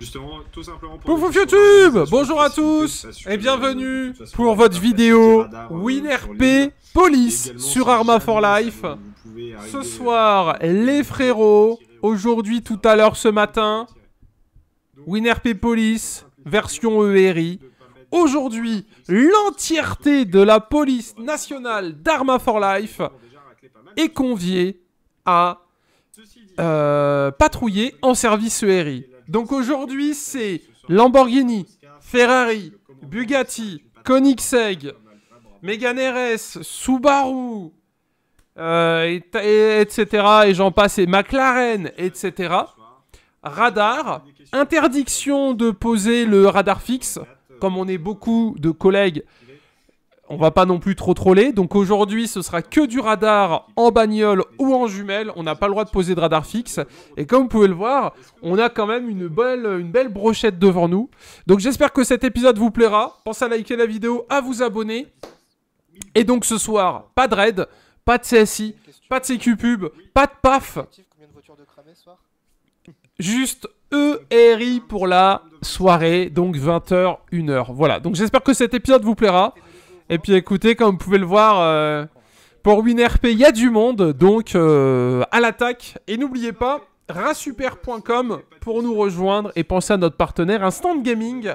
Justement, tout simplement pour... Bonjour YouTube Bonjour à tous et bienvenue pour votre vidéo WinRP Police sur Arma for Life. Ce euh, soir, les frérots, aujourd'hui, tout à l'heure, ce matin, WinRP Police, version ERI. E aujourd'hui, l'entièreté de la police nationale d'Arma for Life est conviée à euh, patrouiller en service ERI. Donc aujourd'hui, c'est Lamborghini, Ferrari, Bugatti, Koenigsegg, Megane RS, Subaru, euh, etc. Et j'en passe, et McLaren, etc. Radar, interdiction de poser le radar fixe, comme on est beaucoup de collègues on va pas non plus trop troller. Donc aujourd'hui, ce sera que du radar en bagnole ou en jumelle. On n'a pas le droit de poser de radar fixe. Et comme vous pouvez le voir, on a quand même une belle, une belle brochette devant nous. Donc j'espère que cet épisode vous plaira. Pensez à liker la vidéo, à vous abonner. Et donc ce soir, pas de raid, pas de CSI, pas de CQPub, pas de PAF. Juste ERI pour la soirée, donc 20h, 1h. Voilà, donc j'espère que cet épisode vous plaira. Et puis écoutez, comme vous pouvez le voir, euh, pour WinRP, il y a du monde, donc euh, à l'attaque. Et n'oubliez pas, rasuper.com pour nous rejoindre et penser à notre partenaire Instant Gaming.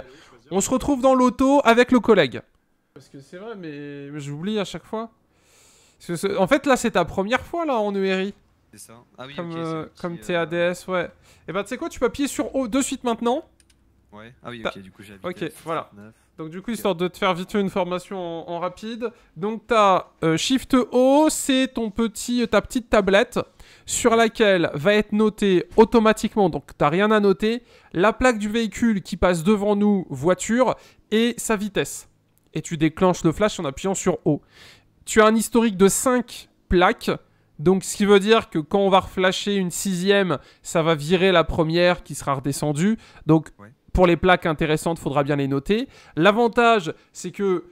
On se retrouve dans l'auto avec le collègue. Parce que c'est vrai, mais j'oublie à chaque fois. En fait, là, c'est ta première fois là en ERI. C'est ça. Ah oui, comme, euh, TADS, ouais. Et eh bah, ben, tu sais quoi, tu peux appuyer sur O de suite maintenant. Ouais, ah oui, ok, du coup j'ai Ok, voilà. Donc du coup, histoire de te faire vite une formation en, rapide. Donc tu as euh, Shift O, c'est ton petit, euh, ta petite tablette sur laquelle va être notée automatiquement, donc t'as rien à noter, la plaque du véhicule qui passe devant nous, voiture, et sa vitesse. Et tu déclenches le flash en appuyant sur O. Tu as un historique de 5 plaques. Donc ce qui veut dire que quand on va reflasher une sixième, ça va virer la première qui sera redescendue. Donc pour les plaques intéressantes, faudra bien les noter. L'avantage, c'est que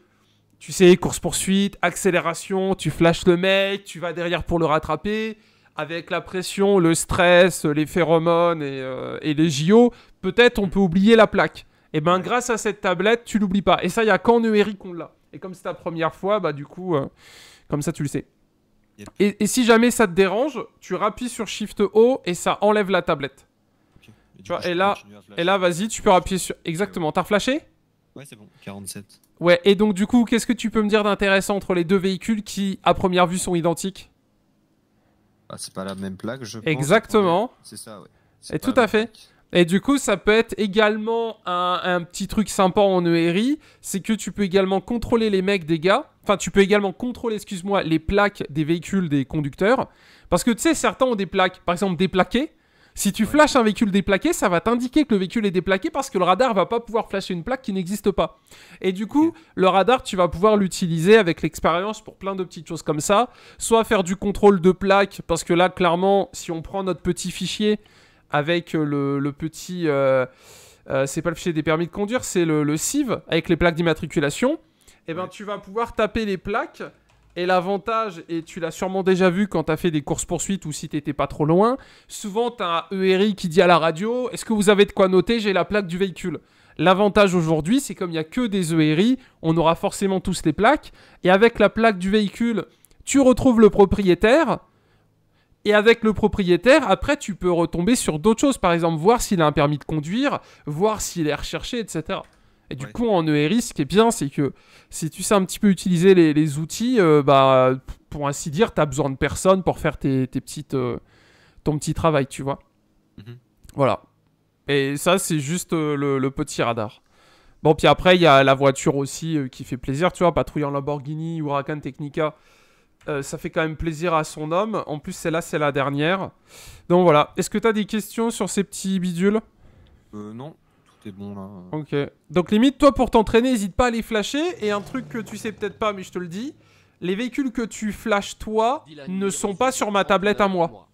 tu sais, course-poursuite, accélération, tu flashes le mec, tu vas derrière pour le rattraper. Avec la pression, le stress, les phéromones et, euh, les JO, peut-être on peut oublier la plaque. Et eh bien, grâce à cette tablette, tu l'oublies pas. Et ça, il y a qu'en Eric qu'on l'a. Et comme c'est ta première fois, bah du coup, euh, comme ça tu le sais. Et, et si jamais ça te dérange, tu rappuies sur Shift O et ça enlève la tablette et là, et là, vas-y, tu peux appuyer sur. Exactement, t'as reflashé Ouais, c'est bon, 47. Ouais, et donc, du coup, qu'est-ce que tu peux me dire d'intéressant entre les deux véhicules qui, à première vue, sont identiques ah, C'est pas la même plaque, je pense. Exactement. C'est ça, ouais. Et tout à fait. Et du coup, ça peut être également un, un petit truc sympa en ERI, c'est que tu peux également contrôler les mecs des gars. Enfin, tu peux également contrôler, excuse-moi, les plaques des véhicules des conducteurs. Parce que tu sais, certains ont des plaques, par exemple, déplaquées. Si tu flashes un véhicule déplaqué, ça va t'indiquer que le véhicule est déplaqué parce que le radar va pas pouvoir flasher une plaque qui n'existe pas. Et du coup, le radar, tu vas pouvoir l'utiliser avec l'expérience pour plein de petites choses comme ça. Soit faire du contrôle de plaque, parce que là, clairement, si on prend notre petit fichier avec euh, le, petit... Euh, euh, c'est pas le fichier des permis de conduire, c'est le, le avec les plaques d'immatriculation. Et eh ben, tu vas pouvoir taper les plaques et l'avantage, et tu l'as sûrement déjà vu quand tu as fait des courses-poursuites ou si t'étais pas trop loin, souvent t'as un ERI qui dit à la radio Est-ce que vous avez de quoi noter J'ai la plaque du véhicule. L'avantage aujourd'hui, c'est comme il n'y a que des ERI, on aura forcément tous les plaques. Et avec la plaque du véhicule, tu retrouves le propriétaire. Et avec le propriétaire, après, tu peux retomber sur d'autres choses. Par exemple, voir s'il a un permis de conduire, voir s'il est recherché, etc. Et du coup, en ERI, ce qui est bien, c'est que si tu sais un petit peu utiliser les, outils, euh, bah, pour ainsi dire, tu as besoin de personne pour faire tes, petites, euh, ton petit travail, tu vois. Mhm. Voilà. Et ça, c'est juste euh, le, petit radar. Bon, puis après, il y a la voiture aussi qui fait plaisir, tu vois, patrouillant Lamborghini, Huracan Technica. ça fait quand même plaisir à son homme. En plus, celle-là, c'est la dernière. Donc voilà. Est-ce que tu as des questions sur ces petits bidules Non, bon là. Ok. Donc limite, toi pour t'entraîner, n'hésite pas à les flasher. Et un truc que tu sais peut-être pas, mais je te le dis, les véhicules que tu flashes toi ne sont pas sur ma tablette à moi.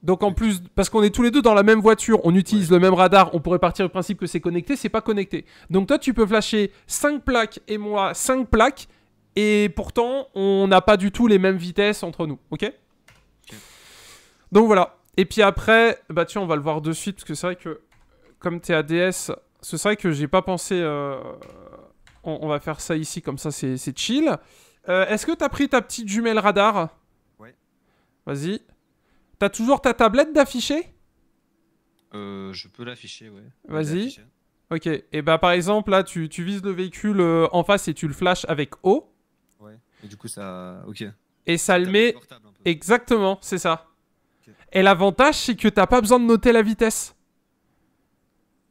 Donc en plus, parce qu'on est tous les deux dans la même voiture, on utilise le même radar, on pourrait partir du principe que c'est connecté, c'est pas connecté. Donc toi tu peux flasher 5 plaques et moi 5 plaques, et pourtant on n'a pas du tout les mêmes vitesses entre nous, ok, Donc voilà. Et puis après, bah tiens, on va le voir de suite, parce que c'est vrai que comme t'es ADS, c'est vrai que j'ai pas pensé. Euh, on, va faire ça ici, comme ça c'est chill. Euh, est-ce que t'as pris ta petite jumelle radar Ouais. Vas-y. T'as toujours ta tablette d'afficher euh, Je peux l'afficher, ouais. Vas-y. Ok. Et eh bah ben, par exemple, là, tu, vises le véhicule euh, en face et tu le flashes avec O. Ouais. Et du coup, ça. Ok. Et ça le met. Exactement, c'est ça. Et l'avantage, c'est que t'as pas besoin de noter la vitesse.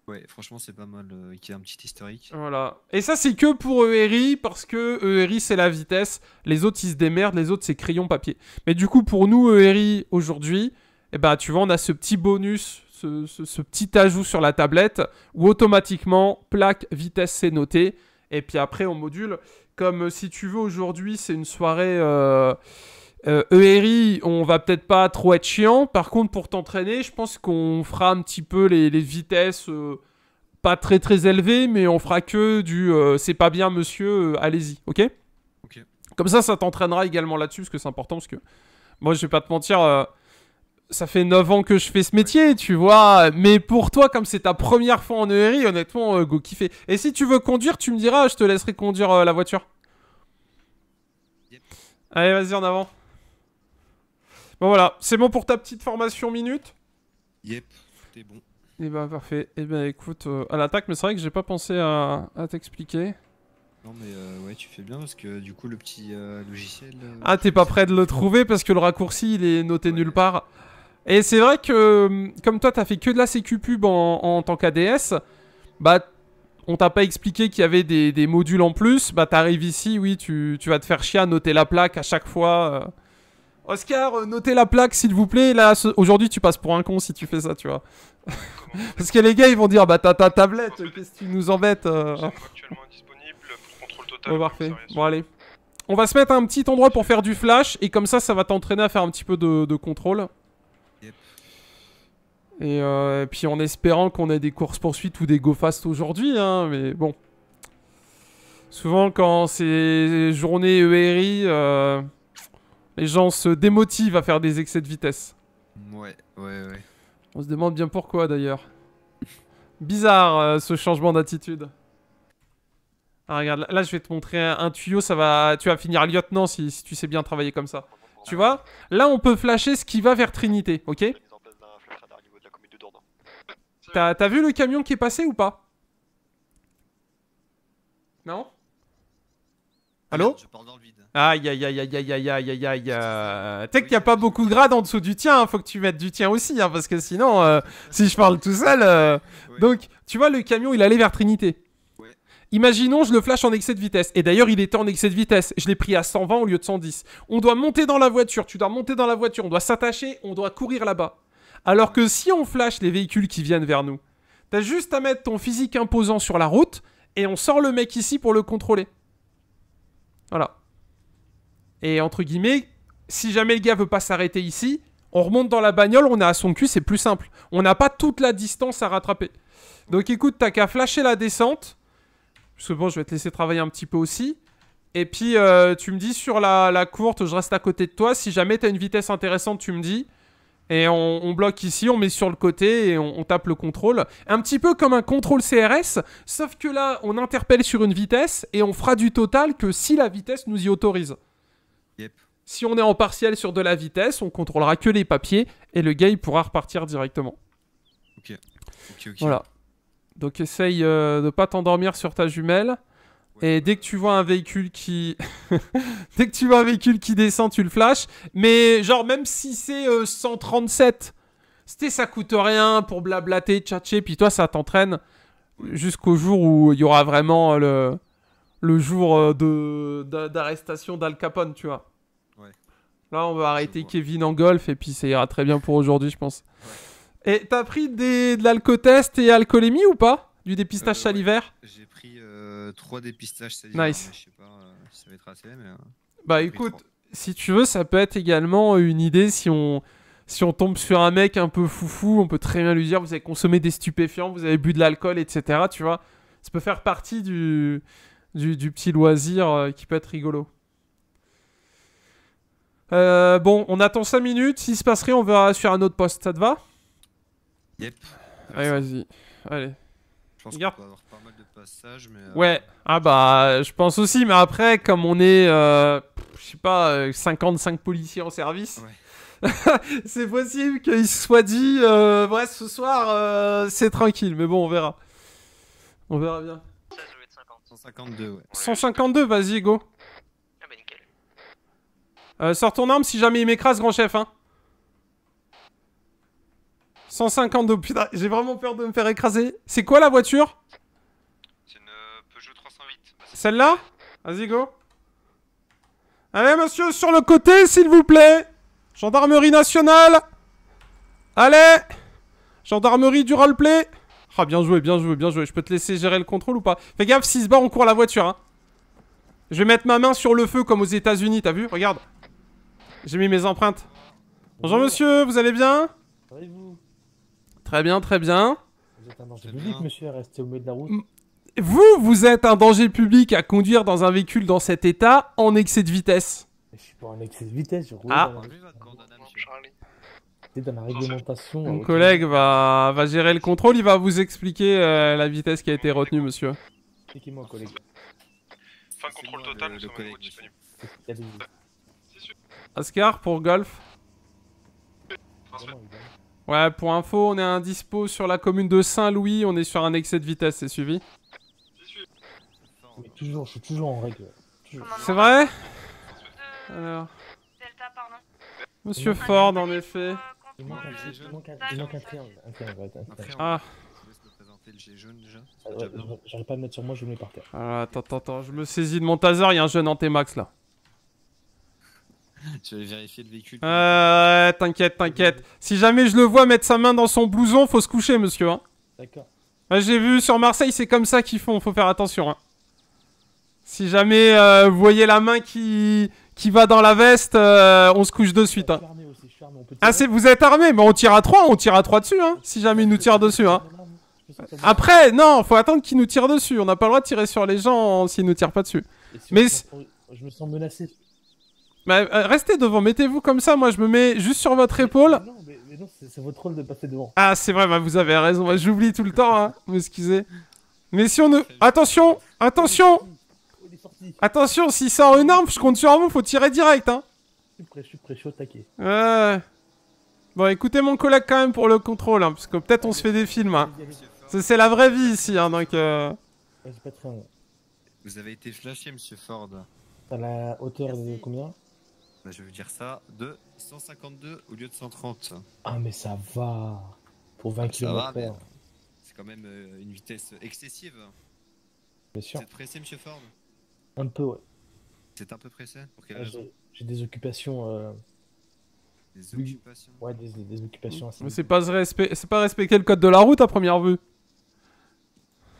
Ouais, franchement, c'est pas mal Il euh, qu'il y un petit historique. Voilà. Et ça, c'est que pour ERI, parce que ERI, c'est la vitesse. Les autres, ils se démerdent. Les autres, c'est crayon papier. Mais du coup, pour nous, ERI, aujourd'hui, eh ben, tu vois, on a ce petit bonus, ce, petit ajout sur la tablette, où automatiquement, plaque, vitesse, c'est noté. Et puis après, on module. Comme euh, si tu veux, aujourd'hui, c'est une soirée. Euh, euh, ERI, on va peut-être pas trop être chiant. Par contre, pour t'entraîner, je pense qu'on fera un petit peu les, vitesses euh, pas très très élevées, mais on fera que du euh, c'est pas bien, monsieur, euh, allez-y, ok Comme ça, ça t'entraînera également là-dessus, parce que c'est important, parce que moi, je vais pas te mentir, ça fait 9 ans que je fais ce métier, tu vois. Mais pour toi, comme c'est ta première fois en ERI, honnêtement, go kiffer. Et si tu veux conduire, tu me diras, je te laisserai conduire la voiture. Allez, vas-y, en avant. Bon voilà, c'est bon pour ta petite formation minute Yep, t'es bon. Et eh bah ben, parfait. Et eh ben écoute, euh, à l'attaque, mais c'est vrai que j'ai pas pensé à, t'expliquer. Non mais euh, ouais, tu fais bien parce que du coup le petit euh, logiciel. ah t'es pas prêt de le trouver parce que le raccourci il est noté nulle part. Et c'est vrai que comme toi t'as fait que de la sécu pub en, tant qu'ADS, bah on t'a pas expliqué qu'il y avait des, modules en plus, bah t'arrives ici, oui tu, tu, vas te faire chier à noter la plaque à chaque fois. Oscar, euh, notez la plaque, s'il vous plaît. Là, aujourd'hui, tu passes pour un con si tu fais ça, tu vois. Parce que les gars, ils vont dire, bah, t'as ta tablette, qu'est-ce que tu nous embêtes euh. actuellement disponible pour contrôle total. parfait. Bon, allez. On va se mettre un petit endroit pour faire du flash, et comme ça, ça va t'entraîner à faire un petit peu de, contrôle. Euh, et, puis en espérant qu'on ait des courses-poursuites ou des go-fast aujourd'hui, hein, mais bon. Souvent, quand c'est journée ERI les gens se démotivent à faire des excès de vitesse. Ouais, ouais, ouais. On se demande bien pourquoi d'ailleurs. Bizarre euh, ce changement d'attitude. Ah, regarde, là, je vais te montrer un, tuyau, ça va, tu vas finir lieutenant si, tu sais bien travailler comme ça. Tu vois Là, on peut flasher ce qui va vers Trinité, ok T'as vu le camion qui est passé ou pas Non Allô Aïe, aïe, aïe, aïe, aïe, aïe, aïe, aïe, aïe. Euh, qu'il n'y a pas beaucoup de grades en dessous du tien, hein, faut que tu mettes du tien aussi, hein, parce que sinon, euh, si je parle tout seul. Euh, donc, tu vois, le camion, il allait vers Trinité. Imaginons, je le flash en excès de vitesse. Et d'ailleurs, il était en excès de vitesse. Je l'ai pris à 120 au lieu de 110. On doit monter dans la voiture. Tu dois monter dans la voiture. On doit s'attacher. On doit courir là-bas. Alors que si on flash les véhicules qui viennent vers nous, t'as juste à mettre ton physique imposant sur la route et on sort le mec ici pour le contrôler. Voilà. Et entre guillemets, si jamais le gars veut pas s'arrêter ici, on remonte dans la bagnole, on est à son cul, c'est plus simple. On n'a pas toute la distance à rattraper. Donc écoute, t'as qu'à flasher la descente. Parce je vais te laisser travailler un petit peu aussi. Et puis, euh, tu me dis sur la, courte, je reste à côté de toi. Si jamais tu as une vitesse intéressante, tu me dis. Et on, bloque ici, on met sur le côté et on, tape le contrôle. Un petit peu comme un contrôle CRS, sauf que là, on interpelle sur une vitesse et on fera du total que si la vitesse nous y autorise. Si on est en partiel sur de la vitesse, on contrôlera que les papiers et le gars il pourra repartir directement. Ok. Ok, ok. Voilà. Donc essaye de euh, de pas t'endormir sur ta jumelle. Et dès que tu vois un véhicule qui, dès que tu vois un véhicule qui descend, tu le flashes. Mais genre même si c'est 137, euh, c'était ça coûte rien pour blablater, tchatcher, puis toi ça t'entraîne jusqu'au jour où il y aura vraiment le, le jour euh, de d'arrestation d'Al Capone, tu vois. Là, on va arrêter Kevin en golf et puis ça ira très bien pour aujourd'hui, je pense. Et t'as pris des, de test et alcoolémie ou pas Du dépistage euh, salivaire J'ai pris euh, dépistages salivaires. Nice. je sais pas euh, si ça va être assez, mais. Hein. Bah écoute, si tu veux, ça peut être également euh, une idée si on. Si on tombe sur un mec un peu foufou, on peut très bien lui dire vous avez consommé des stupéfiants, vous avez bu de l'alcool, etc. Tu vois, ça peut faire partie du, du petit loisir qui peut être rigolo. Euh, bon, on attend 5 minutes. S'il se passe rien, on verra sur un autre poste. Ça te va Yep. Allez, vas-y. Allez. Je pense qu'il qu'on va avoir pas mal de passages, mais... Euh, ouais. Ah bah, je pense aussi. Mais après, comme on est, euh, je sais pas, 55 euh, policiers en service... Ouais. c'est possible qu'il se soit dit, bref, ce soir, c'est tranquille. Mais bon, on verra. On verra bien. 152, ouais. 152, vas-y, go. Euh, sors ton arme si jamais il m'écrase, grand chef, hein. 150 de... Putain, j'ai vraiment peur de me faire écraser. C'est quoi la voiture C'est une euh, Peugeot 308. Celle-là Vas-y, go. Allez, monsieur, sur le côté, s'il vous plaît. Gendarmerie nationale. Allez. Gendarmerie du roleplay. Ah, bien joué, bien joué, bien joué. Je peux te laisser gérer le contrôle ou pas Fais gaffe, si se bat, on court la voiture, hein. Je vais mettre ma main sur le feu comme aux États-Unis, t'as vu Regarde. J'ai mis mes empreintes. Bonjour monsieur, vous allez bien Très bien, très bien. Vous êtes un danger public, monsieur, à rester au milieu de la route. Vous, vous êtes un danger public à conduire dans un véhicule dans cet état en excès de vitesse. Je suis pas en excès de vitesse, je roule. Ah. Mon collègue va... va, gérer le contrôle, il va vous expliquer euh, la vitesse qui a été retenue, monsieur. Expliquez-moi, collègue. Fin contrôle total, nous sommes à disponibles. Ascar pour golf Ouais, pour info, on est à un dispo sur la commune de Saint-Louis, on est sur un excès de vitesse, c'est suivi toujours, je suis toujours en règle. C'est vrai euh, Alors. Delta, pardon. Monsieur Ford, en effet. Il manque un triangle. Ah. J'arrive pas à me mettre sur moi, je me mets par terre. Ah, attends, attends, attends, je me saisis de mon taser, il y a un jeune en T-Max là. Tu veux vérifier le véhicule. Euh, t'inquiète, t'inquiète. Si jamais je le vois mettre sa main dans son blouson, faut se coucher, monsieur. Hein. D'accord. j'ai vu sur Marseille, c'est comme ça qu'ils font, faut faire attention. Hein. Si jamais euh, vous voyez la main qui, qui va dans la veste, euh, on se couche de suite. Hein. ah, c'est, vous êtes armé, mais on tire à trois on tire à trois dessus, si jamais ils nous tire dessus. Après, non, faut attendre qu'il nous tire dessus. On n'a pas le droit de tirer sur les gens s'ils nous tirent pas dessus. mais. Je me sens menacé. Mais euh, restez devant, mettez-vous comme ça, moi je me mets juste sur votre épaule. Non, mais, non, c'est votre rôle de passer devant. Ah, c'est vrai, bah, vous avez raison, bah, j'oublie tout le temps, hein, m'excusez. Mais si on ne... Attention Attention Attention, s'il sort une arme, je compte sur vous, faut tirer direct, hein. Je suis prêt, je suis prêt, je suis au taquet. Bon, écoutez mon collègue quand même pour le contrôle, hein, parce que peut-être on se fait des films, hein. C'est la vraie vie ici, hein, donc... Euh... Vous avez été flashé, monsieur Ford. À la hauteur de combien bah, je vais dire ça, de 152 au lieu de 130. Ah, mais ça va Pour 20 km h C'est quand même euh, une vitesse excessive. Bien sûr. Vous pressé, monsieur Ford Un peu, ouais. C'est un peu pressé Pour quelle ah, J'ai des occupations. Euh, des occupations Ouais, des, occupations. Mais c'est pas, respect... pas respecter le code de la route à première vue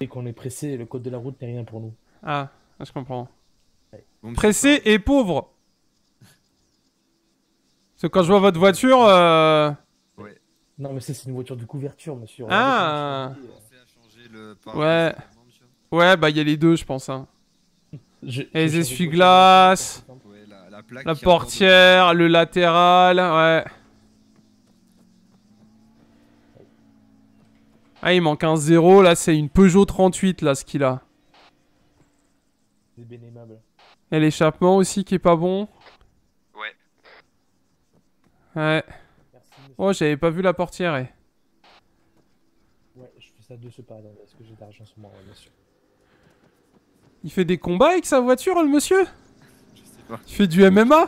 Et qu'on est pressé, le code de la route n'est rien pour nous. Ah, ah je comprends. pressé et pauvre parce que quand je vois votre voiture. Euh, non, mais c'est une voiture de couverture, monsieur. Ah Ouais. Ouais, bah il y a les deux, je pense. Hein. Et les essuie-glaces, la, portière, le latéral, ouais. Ah, il manque un zéro. là c'est une Peugeot 38, là ce qu'il a. C'est l'échappement aussi qui est pas bon. Ouais. Oh, j'avais pas vu la portière. Eh. Ouais, je fais ça de ce Est-ce que j'ai l'argent sur moi, bien sûr. Il fait des combats avec sa voiture, le monsieur Je sais pas. Il fait du MMA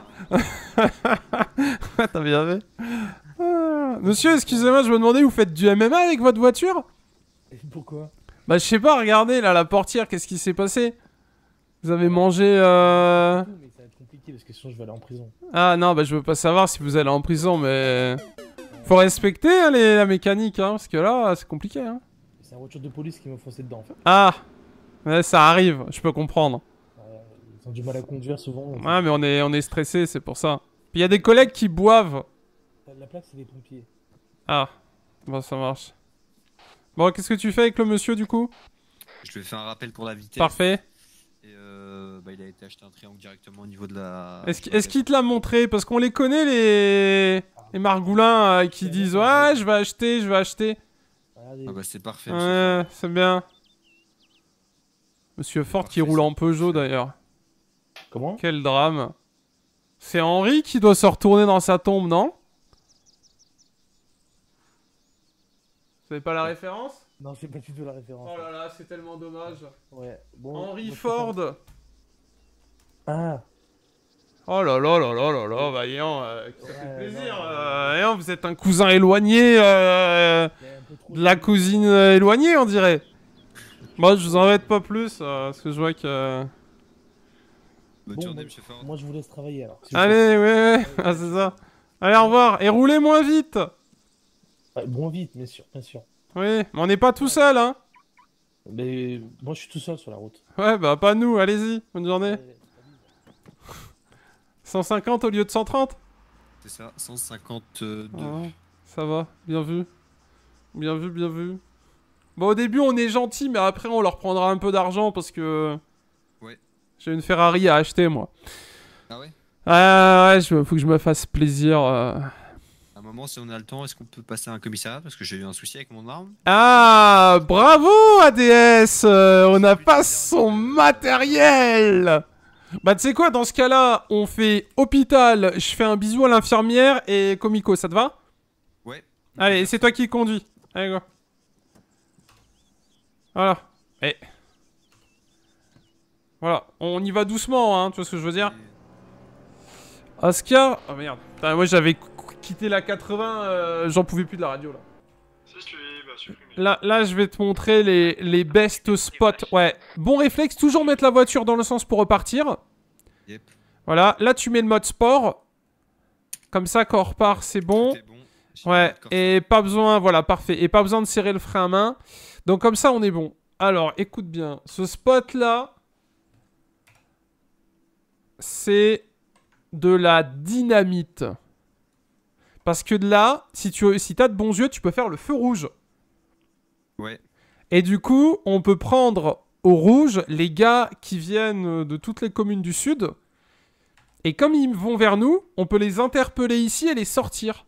T'as bien ah. Monsieur, excusez-moi, je me demandais, vous faites du MMA avec votre voiture Et Pourquoi Bah, je sais pas, regardez, là, la portière, qu'est-ce qui s'est passé Vous avez mangé... Euh parce que sinon je vais aller en prison. Ah non, bah je veux pas savoir si vous allez en prison, mais. Faut respecter hein, les, la mécanique, hein, parce que là, c'est compliqué. Hein. C'est un voiture de police qui m'a foncé dedans en fait. Ah Ça arrive, je peux comprendre. ils ont du mal à conduire souvent. ah, mais on est, on est stressé, c'est pour ça. Puis il y a des collègues qui boivent. La place c'est des pompiers. Ah, bon, ça marche. Bon, qu'est-ce que tu fais avec le monsieur du coup Je lui fais un rappel pour la vitesse. Parfait. Et euh, bah, il a été acheté un triangle directement au niveau de la. Est-ce qu'il te l'a montré Parce qu'on les connaît, les, les margoulins euh, qui disent Ouais, je vais acheter, je vais acheter. Ah bah c'est parfait. c'est bien. Monsieur Ford qui roule en Peugeot d'ailleurs. Comment Quel drame. C'est Henri qui doit se retourner dans sa tombe, non Vous n'avez pas la référence Non, c'est pas du tout la référence. Oh là là, c'est tellement dommage. Ouais. Ford, ah. Oh là là là là là là, Vaillant euh, ça fait plaisir. Euh, vous êtes un cousin éloigné, euh, de la cousine euh, éloignée, on dirait. Moi, je vous embête pas plus, parce que je vois que. Bonne journée, Moi, je vous laisse travailler alors. Allez, ouais, ouais, ah, c'est ça. Allez, au revoir, et roulez moins vite. Bon vite, bien sûr, bien sûr. Oui, mais on n'est pas tout seul, hein. Mais moi, je suis tout seul sur la route. Ouais, bah, pas nous, allez-y, bonne journée. 150 au lieu de 130 C'est ça, 152. Ah ça va, bien vu. Bien vu, bien vu. Bon, au début, on est gentil, mais après, on leur prendra un peu d'argent parce que. Ouais. J'ai une Ferrari à acheter, moi. Ah ouais Ah ouais, faut que je me fasse plaisir. Euh. À un moment, si on a le temps, est-ce qu'on peut passer un commissariat Parce que j'ai eu un souci avec mon arme. Ah Bravo, ADS euh, On a pas son matériel bah tu sais quoi, dans ce cas-là, on fait hôpital, je fais un bisou à l'infirmière et Comico, ça te va Ouais. Allez, c'est toi qui conduis. Allez, go. Voilà. Et... Eh. Voilà, on y va doucement, hein, tu vois ce que je veux dire Oscar... Oh merde. moi j'avais quitté la 80, euh, j'en pouvais plus de la radio là. Là, là, je vais te montrer les, best spots. Ouais. Bon réflexe, toujours mettre la voiture dans le sens pour repartir. Voilà. Là, tu mets le mode sport. Comme ça, quand on repart, c'est bon. Ouais. Et pas besoin, voilà, parfait. Et pas besoin de serrer le frein à main. Donc comme ça, on est bon. Alors, écoute bien. Ce spot-là, c'est de la dynamite. Parce que de là, si tu si as de bons yeux, tu peux faire le feu rouge. Et du coup, on peut prendre au rouge les gars qui viennent euh, de toutes les communes du sud. Et comme ils vont vers nous, on peut les interpeller ici et les sortir.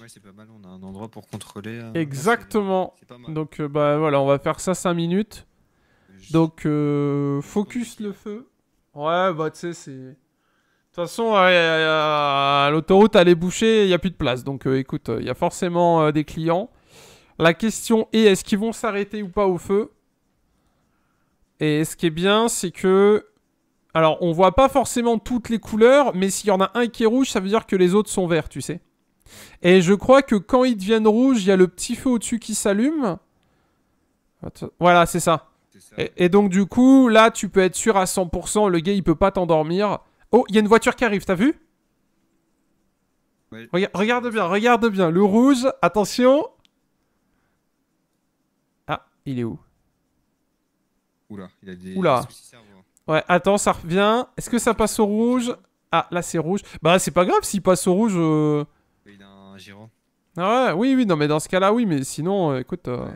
Ouais, c'est pas mal, on a un endroit pour contrôler. Euh, Exactement. Donc, euh, bah voilà, on va faire ça 5 minutes. Donc, focus le feu. Ouais, bah tu sais, c'est. De toute façon, l'autoroute, elle est bouchée, il n'y a plus de place. Donc, écoute, il y a forcément des clients. La question est est-ce qu'ils vont s'arrêter ou pas au feu Et ce qui est bien, c'est que. Alors, on voit pas forcément toutes les couleurs, mais s'il y en a un qui est rouge, ça veut dire que les autres sont verts, tu sais. Et je crois que quand ils deviennent rouges, il y a le petit feu au-dessus qui s'allume. Voilà, c'est ça. Et, donc, du coup, là, tu peux être sûr à 100%, le gars, il peut pas t'endormir. Oh, il y a une voiture qui arrive, t'as vu Regarde bien, regarde bien. Le rouge, attention. Il est où Oula, il a des Oula. Ouais, attends, ça revient. Est-ce que ça passe au rouge Ah, là, c'est rouge. Bah, c'est pas grave, s'il passe au rouge... Euh, il a un Ah ouais, oui, oui, non, mais dans ce cas-là, oui, mais sinon, euh, écoute... Euh,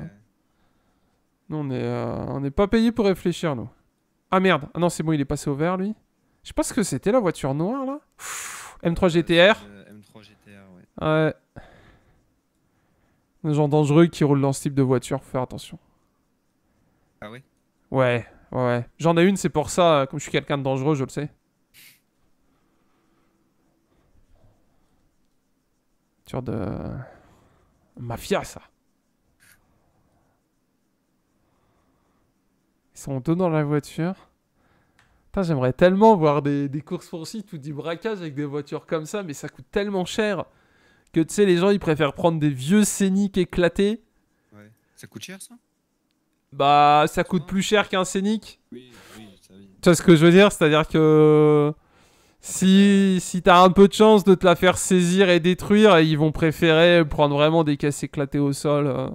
nous, on est, on pas payé pour réfléchir, nous. Ah merde, ah non, c'est bon, il est passé au vert, lui. Je sais pas ce que c'était, la voiture noire, là. M3 GTR. M3 GTR, ouais. Ouais. Les gens dangereux qui roulent dans ce type de voiture, faut faire attention. Ah ouais, ouais. J'en ai une, c'est pour ça, euh, comme je suis quelqu'un de dangereux, je le sais. Sur de. Euh, mafia, ça. Ils sont deux dans la voiture. j'aimerais tellement voir des, des courses poursuites ou des braquages avec des voitures comme ça, mais ça coûte tellement cher que tu sais, les gens ils préfèrent prendre des vieux scéniques éclatés. Ça coûte cher ça bah, ça coûte plus cher qu'un scénic. Oui, oui, Tu vois ce que je veux dire C'est-à-dire que si, si t'as un peu de chance de te la faire saisir et détruire, ils vont préférer prendre vraiment des caisses éclatées au sol. Euh.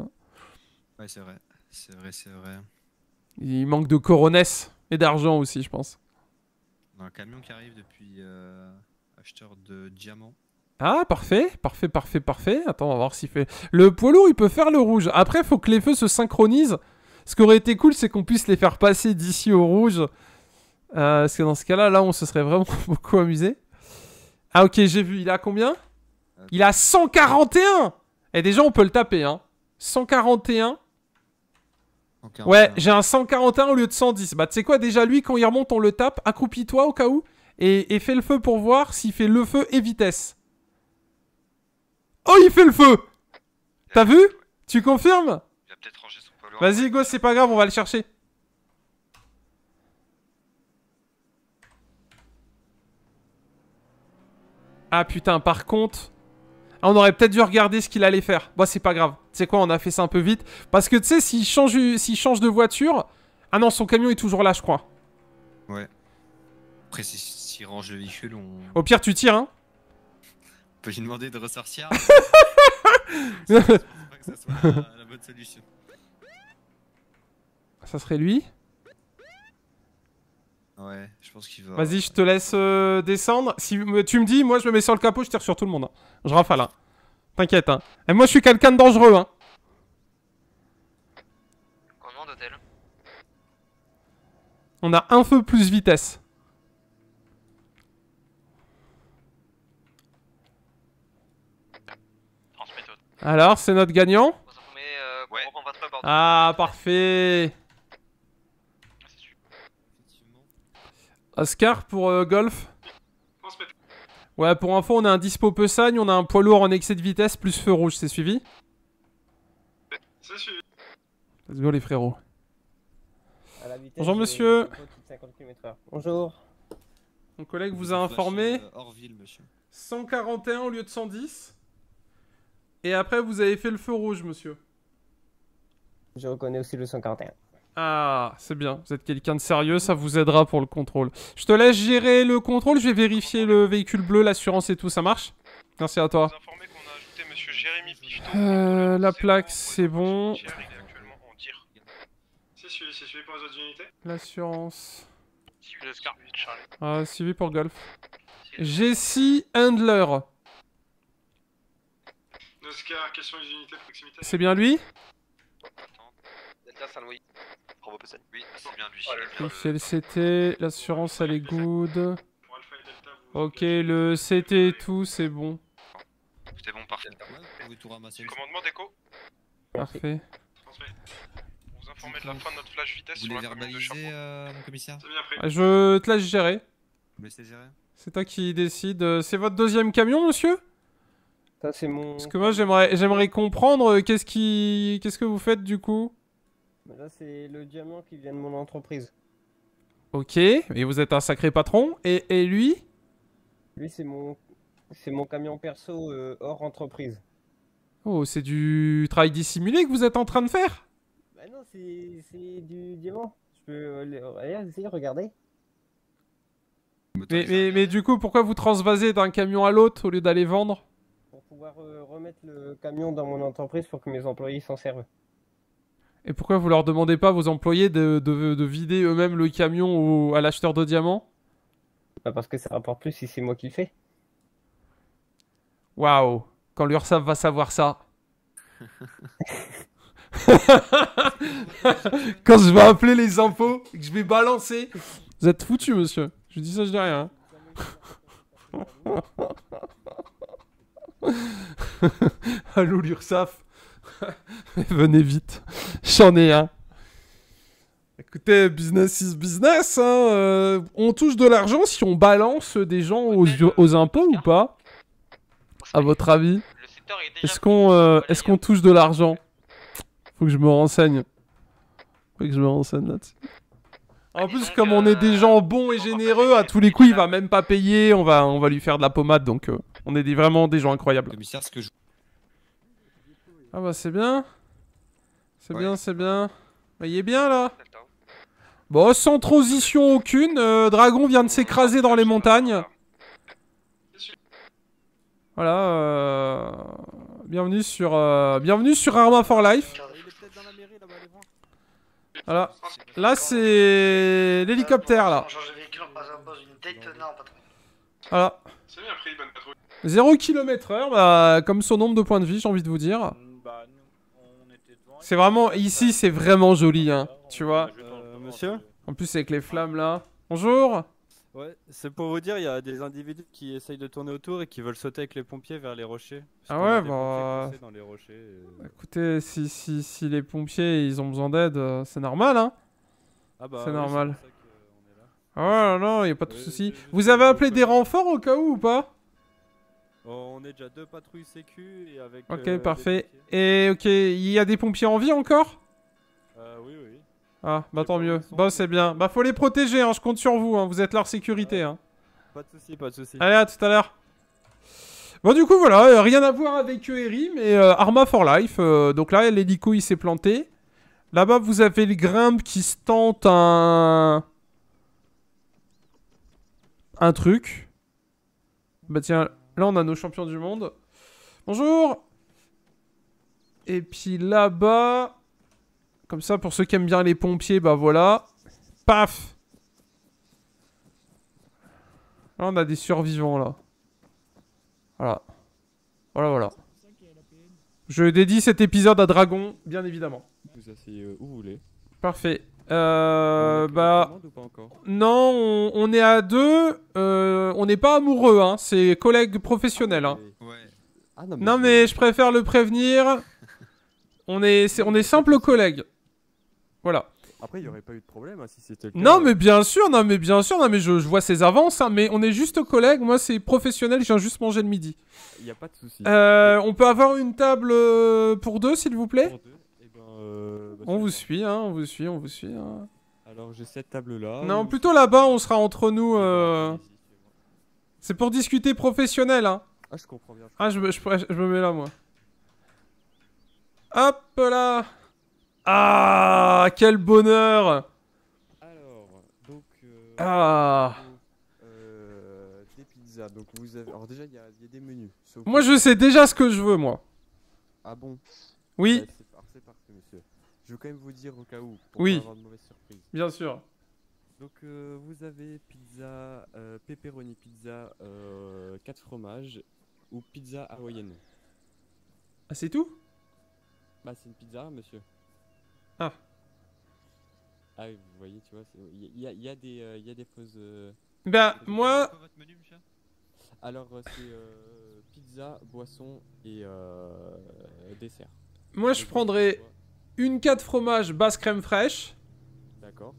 Ouais, c'est vrai. C'est vrai, c'est vrai. Il manque de coronesse et d'argent aussi, je pense. un camion qui arrive depuis euh, acheteur de diamants. Ah, parfait, parfait, parfait, parfait. Attends, on va voir s'il fait. Le poids lourd, il peut faire le rouge. Après, faut que les feux se synchronisent. Ce qui aurait été cool, c'est qu'on puisse les faire passer d'ici au rouge. Euh, parce que dans ce cas-là, là, on se serait vraiment beaucoup amusé. Ah, ok, j'ai vu. Il a combien Il a 141 Et eh, déjà, on peut le taper, hein. 141. Ouais, j'ai un 141 au lieu de 110. Bah, tu sais quoi, déjà, lui, quand il remonte, on le tape. Accroupis-toi au cas où. Et, fais le feu pour voir s'il fait le feu et vitesse. Oh, il fait le feu T'as vu Tu confirmes Vas-y, go, c'est pas grave, on va le chercher. Ah putain, par contre... on aurait peut-être dû regarder ce qu'il allait faire. Bon, c'est pas grave. Tu sais quoi, on a fait ça un peu vite. Parce que tu sais, s'il change, change de voiture... Ah non, son camion est toujours là, je crois. Ouais. Après, s'il range le véhicule, on... Au pire, tu tires, hein On peut lui demander de ressortir. ça la bonne solution ça serait lui. Ouais, je pense qu'il va. Vas-y, je te laisse euh, descendre. Si tu me dis, moi je me mets sur le capot, je tire sur tout le monde. Hein. Je rafale. Hein. T'inquiète. Hein. Et moi je suis quelqu'un de dangereux. Hein. On a un peu plus vitesse. Alors, c'est notre gagnant euh, ouais. Ah, parfait Ascar pour euh, golf Ouais, pour info, on a un dispo pesagne, on a un poids lourd en excès de vitesse plus feu rouge, c'est suivi C'est suivi. Let's go les frérots. Bonjour monsieur. Bonjour. Mon collègue vous a informé. 141 euh, au lieu de 110. Et après, vous avez fait le feu rouge, monsieur. Je reconnais aussi le 141. Ah, c'est bien. Vous êtes quelqu'un de sérieux, ça vous aidera pour le contrôle. Je te laisse gérer le contrôle, je vais vérifier le véhicule bleu, l'assurance et tout, ça marche Merci à toi. Euh, la plaque, c'est bon. L'assurance. Ah, suivi pour golf. Jesse Handler. C'est bien lui Delta saint On va passer. Oui, c'est bien lui. On fait le CT, l'assurance elle est good. Ok, le CT et tout, c'est bon. C'est bon, parfait. Commandement déco. Parfait. On vous informe de la fin de notre flash vitesse sur la commande de Charbon. Euh, mon commissaire ah, Je te laisse gérer. C'est toi qui décide. Euh, c'est votre deuxième camion, monsieur ça, c'est mon... Parce que moi, j'aimerais comprendre euh, qu'est-ce qui... Qu'est-ce que vous faites, du coup Là, c'est le diamant qui vient de mon entreprise. Ok, et vous êtes un sacré patron. Et, lui Lui, c'est mon... c'est mon camion perso euh, hors entreprise. Oh, c'est du travail dissimulé que vous êtes en train de faire Bah non, c'est du diamant. Je peux essayer, euh, regardez. Mais, du coup, pourquoi vous transvasez d'un camion à l'autre au lieu d'aller vendre Pour pouvoir euh, remettre le camion dans mon entreprise pour que mes employés s'en servent. Et pourquoi vous leur demandez pas, vos employés, de, vider eux-mêmes le camion à l'acheteur de diamants bah, Parce que ça rapporte plus si c'est moi qui le fais. Waouh Quand l'URSAF va savoir ça. Quand je vais appeler les impôts et que je vais balancer. Vous êtes foutu, monsieur. Je dis ça, je dis rien. Allô, l'URSAF Venez vite, j'en ai un. Écoutez, business is business. Hein, euh, on touche de l'argent si on balance des gens aux, impôts ou pas À votre avis euh, Est-ce qu'on est-ce qu'on hein. touche de l'argent Faut que je me renseigne. Faut que je me renseigne là-dessus. En plus, comme on est des euh, gens bons et généreux, à tous les coups, il va même pas payer. On va, on va lui faire de la pommade, donc on est des, vraiment des gens incroyables. ce que ah bah c'est bien. C'est bien, c'est bien. Bah, il est bien là. Bon, sans transition aucune, euh, Dragon vient de s'écraser dans les montagnes. Voilà. Euh, bienvenue sur euh, bienvenue sur Arma for Life. Voilà. Là c'est l'hélicoptère là. Voilà. 0 km heure bah, comme son nombre de points de vie, j'ai envie de vous dire. C'est vraiment... Ici, c'est vraiment joli, hein. Tu vois euh, Monsieur En plus, c'est avec les flammes, là. Bonjour Ouais, c'est pour vous dire, il y a des individus qui essayent de tourner autour et qui veulent sauter avec les pompiers vers les rochers. Ah ouais, bah. Dans les rochers bah, Écoutez, si, si, si, les pompiers ils ont besoin d'aide, euh, c'est normal, hein Ah bah. C'est normal. Euh, là. Ah non, il y a pas de soucis. Vous avez appelé des renforts au cas où ou pas Oh, on est déjà deux patrouilles sécu et avec. Ok, euh, parfait. Et ok, il y a des pompiers en vie encore Euh, oui, oui. Ah, bah tant mieux. Bon, bah, c'est bien. Bah, faut les protéger, hein, je compte sur vous. Hein. Vous êtes leur sécurité. hein. Pas de soucis, pas de soucis. Allez, à tout à l'heure. Bon, du coup, voilà, euh, rien à voir avec Eri mais euh, Arma for Life. donc là, l'hélico, il s'est planté. Là-bas, vous avez le grimpe qui se tente un. Un truc. Bah, tiens. Là, on a nos champions du monde. Bonjour Et puis là-bas... Comme ça, pour ceux qui aiment bien les pompiers, bah voilà. Paf Là, on a des survivants, là. Voilà. Voilà, voilà. Je dédie cet épisode à Dragon, bien évidemment. Vous euh, voulez. Parfait. Euh, bah, non, on, est à deux. Euh, on n'est pas amoureux, hein. C'est collègues professionnels Hein. Ah, non, mais, je préfère le prévenir. on est, on est simple collègue. Voilà. Après, il n'y aurait pas eu de problème hein, si c'était Non, euh. mais bien sûr, non, mais bien sûr, non, mais je, je vois ses avances, hein, mais on est juste collègues. Moi, c'est professionnel, je viens juste manger le midi. Il n'y a pas de souci. Euh, on peut avoir une table euh, pour deux, s'il vous plaît euh, bah, on vous suit, hein, on vous suit, on vous suit. Hein. Alors j'ai cette table là. Non, plutôt là-bas, on sera entre nous. Euh, bah, c'est pour discuter professionnel, hein. Ah, je comprends bien. Ah, je, je, me mets là, moi. Hop là Ah, quel bonheur Alors, donc... Euh, ah Des pizzas, donc vous avez... Alors déjà, il y, a des menus. Moi, je sais déjà ce que je veux, moi. Ah bon Oui. Je veux quand même vous dire au cas où, pour oui. avoir de mauvaises surprises. Bien sûr. Donc euh, vous avez pizza, euh, pepperoni pizza, 4 euh, fromages ou pizza hawaïenne. Ah c'est tout Bah c'est une pizza monsieur. Ah. Ah vous voyez, tu vois, il y, a des, y a des pauses... Bah moi... alors c'est pizza, boisson et dessert. Moi je prendrais une 4 fromage basse crème fraîche. D'accord.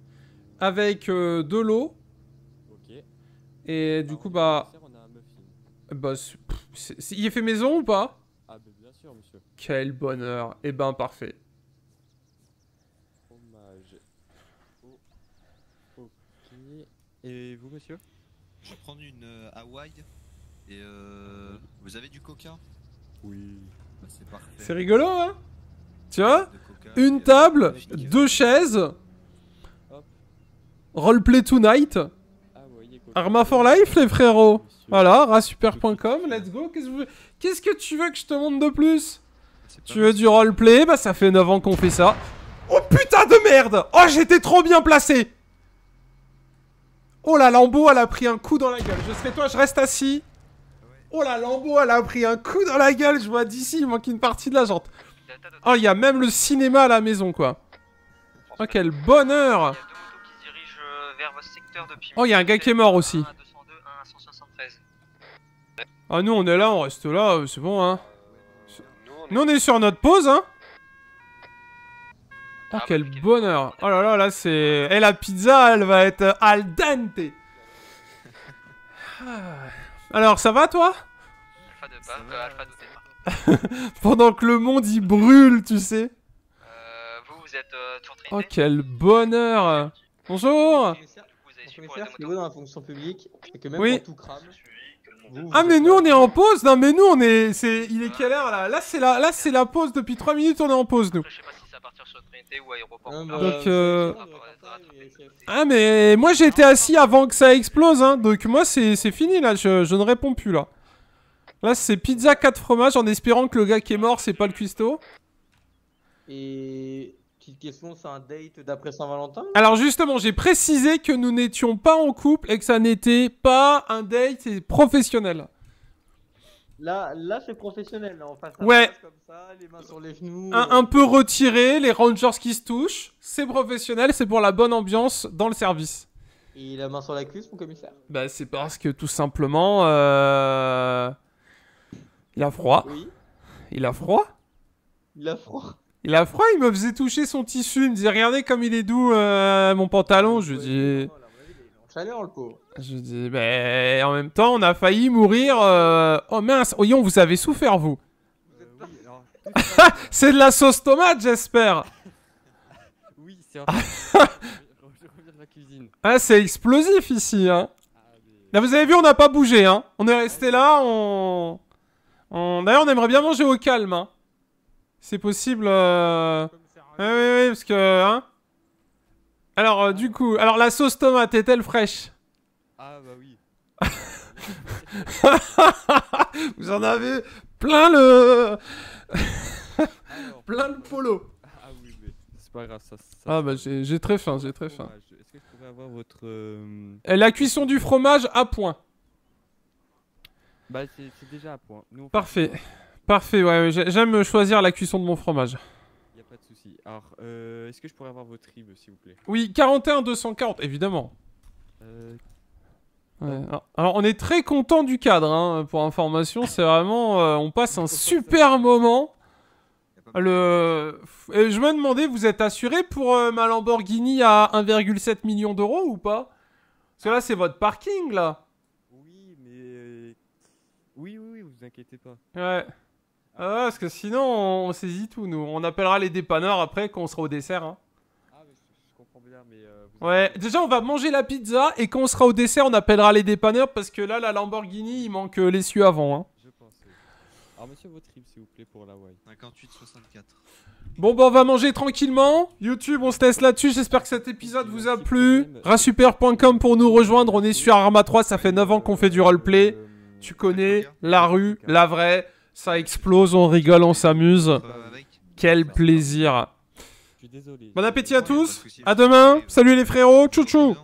Avec euh, de l'eau. Ok. Et ah, du coup, bah. un muffin. Bah, pff, il est fait maison ou pas Ah, bah, bien sûr, monsieur. Quel bonheur. Eh ben, parfait. Fromage. Oh, ok. Et vous, monsieur Je vais prendre une euh, Hawaï. Et euh, vous avez du coca Oui. Bah, c'est parfait. C'est rigolo, hein Tu vois une table, deux chaises. Roleplay tonight. Arma for life, les frérots. Voilà, rasuper.com, let's go. Qu'est-ce que, tu veux que je te montre de plus Tu veux du roleplay Bah, ça fait 9 ans qu'on fait ça. Oh putain de merde Oh, j'étais trop bien placé Oh la Lambeau, elle a pris un coup dans la gueule. Je serai toi, je reste assis. Oh la Lambeau, elle a pris un coup dans la gueule. Je vois d'ici, il manque une partie de la jante. Oh, il y a même le cinéma à la maison, quoi. Oh, quel bonheur Oh, il y a un gars qui est mort aussi. Ah, nous, on est là, on reste là, euh, c'est bon, hein. Nous, on est sur notre pause, hein. Oh, quel bonheur Oh là là, là, c'est... Et la pizza, elle va être euh, al dente ah. Alors, ça va, toi Alpha de euh, alpha Pendant que le monde il brûle, tu sais. Euh, euh, oh, quel bonheur Bonjour Vous dans la fonction publique et même tout Ah, mais nous on est en pause Non, mais nous on est. Il est euh. quelle heure là Là, c'est la... là c'est la pause depuis 3 minutes, on est en pause nous. Ah, mais moi j'étais assis avant que ça explose, hein. Donc moi c'est c'est fini là, je ne réponds plus là. Là, c'est pizza 4 fromages en espérant que le gars qui est mort, c'est pas le cuistot. Et petite question, c'est un date d'après Saint-Valentin Alors justement, j'ai précisé que nous n'étions pas en couple et que ça n'était pas un date professionnel. Là, là c'est professionnel. Là. en à ouais. comme ça, les mains sur les genoux. Un, peu retiré, les Rangers qui se touchent. C'est professionnel, c'est pour la bonne ambiance dans le service. Et la main sur la cuisse, mon commissaire Bah, c'est parce que tout simplement. Euh, il a froid. Oui. Il a froid. Il a froid. Il a froid, il me faisait toucher son tissu, il me disait regardez comme il est doux euh, mon pantalon, je dis... Chaleur, le Je dis, mais ben, en même temps, on a failli mourir. Euh, oh mince, voyons, oh, vous avez souffert, vous. Euh, c'est de la sauce tomate, j'espère. oui, c'est un... la Ah, c'est explosif ici, hein. Ah, là, vous avez vu, on n'a pas bougé, hein. On est resté ah, là, on... D'ailleurs, on aimerait bien manger au calme. Hein. C'est possible. Oui, oui, oui, parce que. Hein. alors, euh, du coup, alors la sauce tomate est-elle fraîche Ah, bah oui. Vous en avez plein le. plein le polo. Ah, oui, mais c'est pas grave, ça. Ah, bah j'ai très faim, j'ai très faim. Est-ce que je pourrais avoir votre. Euh, la cuisson du fromage à point. Bah, c'est déjà à point. Parfait. Parfait, ouais, j'aime choisir la cuisson de mon fromage. Y a pas de souci. Alors, euh, est-ce que je pourrais avoir votre rib, s'il vous plaît Oui, 41 240, évidemment. Euh, alors, on est très content du cadre, hein, pour information. C'est vraiment, euh, on passe un super moment. Le... je me demandais, vous êtes assuré pour ma Lamborghini à 1,7 million d'euros ou pas Parce que là, c'est votre parking, là. inquiétez pas. Ouais. Ah, parce que sinon, on saisit tout, nous. On appellera les dépanneurs après quand on sera au dessert. Hein. Ah, je, comprends bien, mais. Euh, ouais, déjà, on va manger la pizza et quand on sera au dessert, on appellera les dépanneurs parce que là, la Lamborghini, il manque euh, l'essuie avant. Hein. Je pense. Alors, monsieur, votre trip, s'il vous plaît, pour la 58, 58,64. Bon, bah, on va manger tranquillement. YouTube, on se laisse là-dessus. J'espère que cet épisode euh, vous a plu. Rasuper.com pour nous rejoindre. On est sur Arma 3, ça fait 9 ans qu'on fait du roleplay. Tu connais la rue, la vraie. Ça explose, on rigole, on s'amuse. Quel plaisir. Bon appétit à tous. À demain. Salut les frérots. Tchou tchou.